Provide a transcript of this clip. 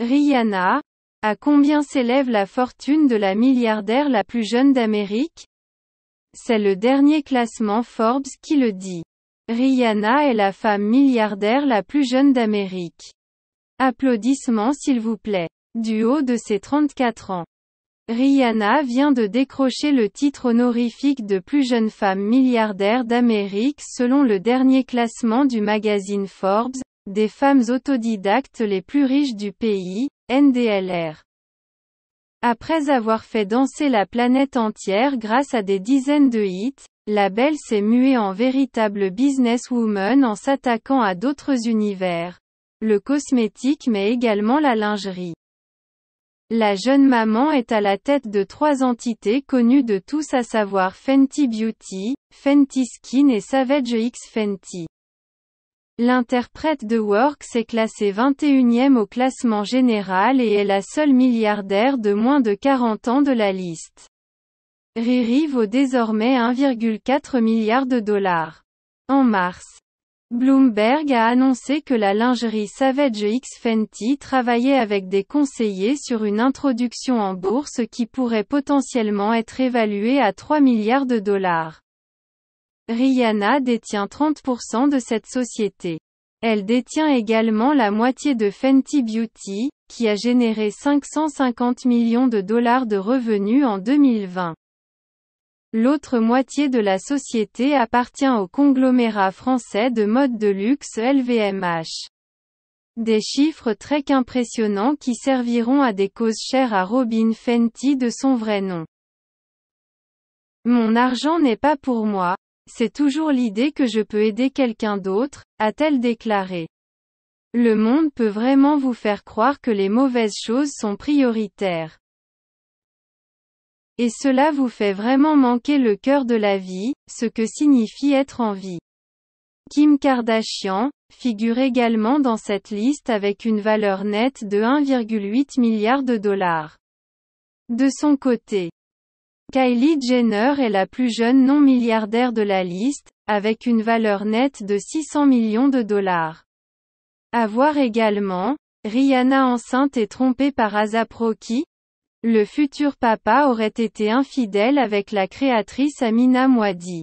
Rihanna, à combien s'élève la fortune de la milliardaire la plus jeune d'Amérique C'est le dernier classement Forbes qui le dit. Rihanna est la femme milliardaire la plus jeune d'Amérique. Applaudissements s'il vous plaît. Du haut de ses 34 ans. Rihanna vient de décrocher le titre honorifique de plus jeune femme milliardaire d'Amérique selon le dernier classement du magazine Forbes, des femmes autodidactes les plus riches du pays, NDLR. Après avoir fait danser la planète entière grâce à des dizaines de hits, la belle s'est muée en véritable businesswoman en s'attaquant à d'autres univers. Le cosmétique mais également la lingerie. La jeune maman est à la tête de trois entités connues de tous à savoir Fenty Beauty, Fenty Skin et Savage X Fenty. L'interprète de Works est classée 21e au classement général et est la seule milliardaire de moins de 40 ans de la liste. Riri vaut désormais 1,4 milliard de dollars. En mars, Bloomberg a annoncé que la lingerie Savage X Fenty travaillait avec des conseillers sur une introduction en bourse qui pourrait potentiellement être évaluée à 3 milliards de dollars. Rihanna détient 30% de cette société. Elle détient également la moitié de Fenty Beauty, qui a généré 550 millions de dollars de revenus en 2020. L'autre moitié de la société appartient au conglomérat français de mode de luxe LVMH. Des chiffres très impressionnants qui serviront à des causes chères à Robin Fenty de son vrai nom. Mon argent n'est pas pour moi, c'est toujours l'idée que je peux aider quelqu'un d'autre, a-t-elle déclaré. Le monde peut vraiment vous faire croire que les mauvaises choses sont prioritaires. Et cela vous fait vraiment manquer le cœur de la vie, ce que signifie être en vie. Kim Kardashian, figure également dans cette liste avec une valeur nette de 1,8 milliard de dollars. De son côté, Kylie Jenner est la plus jeune non-milliardaire de la liste, avec une valeur nette de 600 millions de dollars. À voir également, Rihanna enceinte et trompée par Azaproki, le futur papa aurait été infidèle avec la créatrice Amina Mwadi.